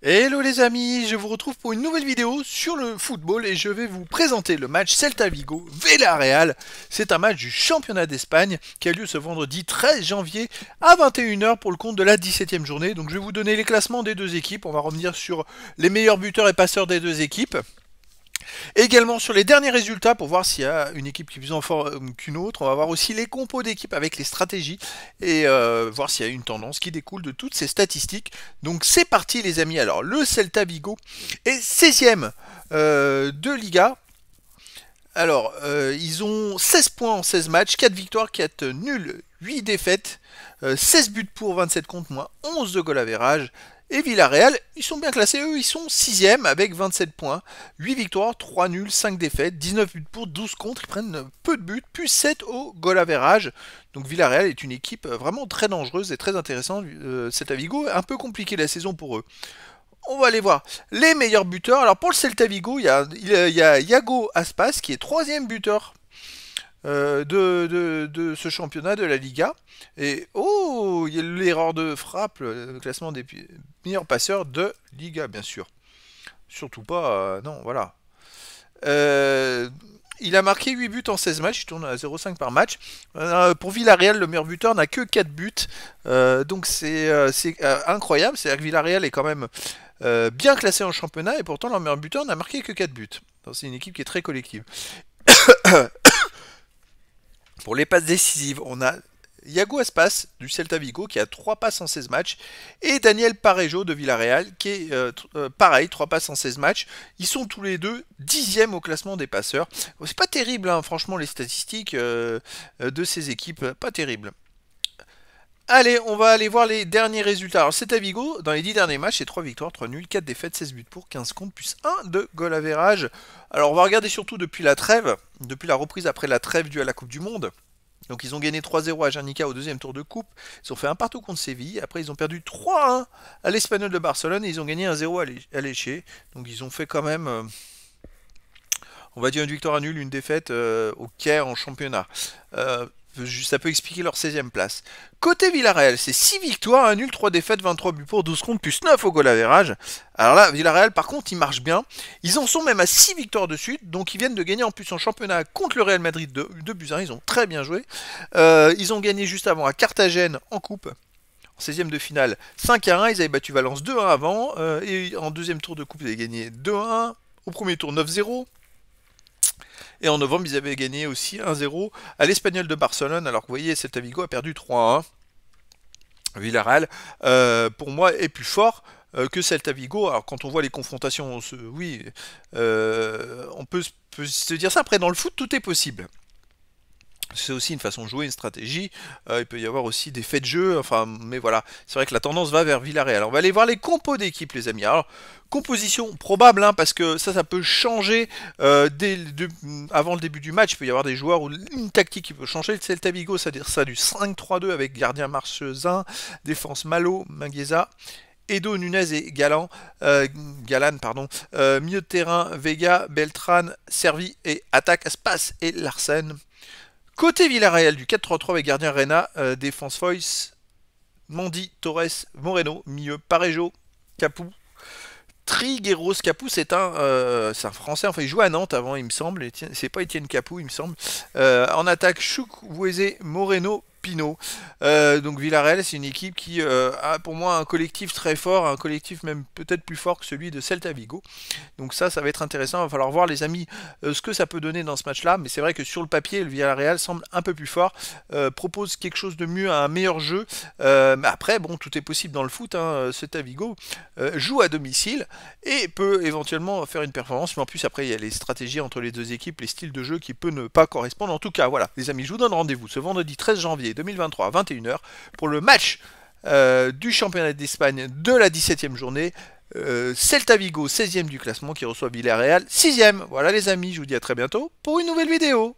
Hello les amis, je vous retrouve pour une nouvelle vidéo sur le football et je vais vous présenter le match Celta Vigo Real. C'est un match du championnat d'Espagne qui a lieu ce vendredi 13 janvier à 21h pour le compte de la 17 e journée. Donc je vais vous donner les classements des deux équipes, on va revenir sur les meilleurs buteurs et passeurs des deux équipes. Également sur les derniers résultats pour voir s'il y a une équipe qui est plus en forme euh, qu'une autre. On va voir aussi les compos d'équipe avec les stratégies et euh, voir s'il y a une tendance qui découle de toutes ces statistiques. Donc c'est parti les amis. Alors le Celta Vigo est 16ème euh, de Liga alors, euh, ils ont 16 points en 16 matchs, 4 victoires, 4 nuls, 8 défaites, 16 euh, buts pour 27 contre moins 11 de goal average. Et Villarreal, ils sont bien classés, eux, ils sont 6ème avec 27 points, 8 victoires, 3 nuls, 5 défaites, 19 buts pour 12 contre, ils prennent peu de buts, plus 7 au goal average. Donc Villarreal est une équipe vraiment très dangereuse et très intéressante. Euh, cet Avigo, un peu compliqué la saison pour eux on va aller voir les meilleurs buteurs. Alors pour le Celta Vigo, il y a, Yago Aspas qui est troisième buteur euh, de, ce championnat de la Liga. Et oh, il y a l'erreur de frappe, le classement des meilleurs passeurs de Liga, bien sûr. Surtout pas, euh, non, voilà. Euh, il a marqué 8 buts en 16 matchs, il tourne à 0,5 par match. pour Villarreal, le meilleur buteur n'a que 4 buts. donc c'est incroyable, c'est-à-dire que Villarreal est quand même euh, bien classé en championnat, et pourtant leur meilleur buteur n'a marqué que 4 buts. C'est une équipe qui est très collective. Pour les passes décisives, on a Iago Aspas du Celta Vigo qui a 3 passes en 16 matchs et Daniel Parejo de Villarreal qui est euh, euh, pareil, 3 passes en 16 matchs. Ils sont tous les deux dixièmes au classement des passeurs. C'est pas terrible, hein, franchement, les statistiques de ces équipes, pas terrible. Allez, on va aller voir les derniers résultats. Alors, c'est à Vigo, dans les 10 derniers matchs, c'est 3 victoires, 3 nuls, 4 défaites, 16 buts pour, 15 comptes, plus 1 de goal average. Alors, on va regarder surtout depuis la trêve, depuis la reprise après la trêve due à la Coupe du Monde. Donc, ils ont gagné 3-0 à Janica au deuxième tour de coupe. Ils ont fait un partout contre Séville. Après, ils ont perdu 3-1 à l'Espagnol de Barcelone et ils ont gagné 1-0 à l'éché. Donc, ils ont fait quand même. Euh, on va dire une victoire à nul, une défaite euh, au Caire en championnat. Euh, ça peut expliquer leur 16e place. Côté Villarreal, c'est 6 victoires, 1 nul, 3 défaites, 23 buts pour, 12 secondes plus 9 au goal average. Alors là, Villarreal, par contre, ils marchent bien. Ils en sont même à 6 victoires de suite, donc ils viennent de gagner en plus en championnat contre le Real Madrid de, de Ils ont très bien joué. Euh, ils ont gagné juste avant à Carthagène en Coupe. 16e de finale 5 à 1, ils avaient battu Valence 2 à 1 avant, euh, et en deuxième tour de coupe ils avaient gagné 2 à 1, au premier tour 9-0, et en novembre, ils avaient gagné aussi 1-0 à l'Espagnol de Barcelone. Alors que vous voyez, Celta Vigo a perdu 3-1. Villarreal, euh, pour moi, est plus fort euh, que Celta Vigo. Alors quand on voit les confrontations, oui, euh, on peut se dire ça. Après, dans le foot, tout est possible c'est aussi une façon de jouer, une stratégie. Euh, il peut y avoir aussi des faits de jeu. Enfin, mais voilà, c'est vrai que la tendance va vers Villarreal. on va aller voir les compos d'équipe, les amis. Alors, composition probable, hein, parce que ça, ça peut changer euh, avant le début du match. Il peut y avoir des joueurs ou une tactique qui peut changer. C'est le Tabigo, c'est-à-dire ça du 5-3-2 avec gardien Marchezin, défense Malo, mangueza Edo, Nunez et Galan, euh, Galan pardon, milieu de terrain, Vega, Beltran, Servi et attaque, Aspas et Larsen. Côté Villarreal, du 4-3-3 avec gardien Reyna, euh, défense Foyce, Mondi, Torres, Moreno, milieu Parejo, Capou. Trigueros Capou, c'est un, euh, un Français, enfin il joue à Nantes avant, il me semble, c'est pas Étienne Capou, il me semble. Euh, en attaque, Chouk, Moreno, Pinot. Euh, donc Villarreal, c'est une équipe qui euh, a pour moi un collectif très fort, un collectif même peut-être plus fort que celui de Celta Vigo. Donc ça, ça va être intéressant. Il va falloir voir les amis euh, ce que ça peut donner dans ce match-là. Mais c'est vrai que sur le papier, le Villarreal semble un peu plus fort, propose quelque chose de mieux, un meilleur jeu. mais après, bon, tout est possible dans le foot. Hein. Celta Vigo joue à domicile et peut éventuellement faire une performance. Mais en plus, après, il y a les stratégies entre les deux équipes, les styles de jeu qui peuvent ne pas correspondre. En tout cas, voilà, les amis, je vous donne rendez-vous ce vendredi 13 janvier 2023 à 21h pour le match euh, du championnat d'Espagne de la 17e journée. Euh, Celta Vigo 16e du classement qui reçoit Villarreal 6e. Voilà les amis, je vous dis à très bientôt pour une nouvelle vidéo.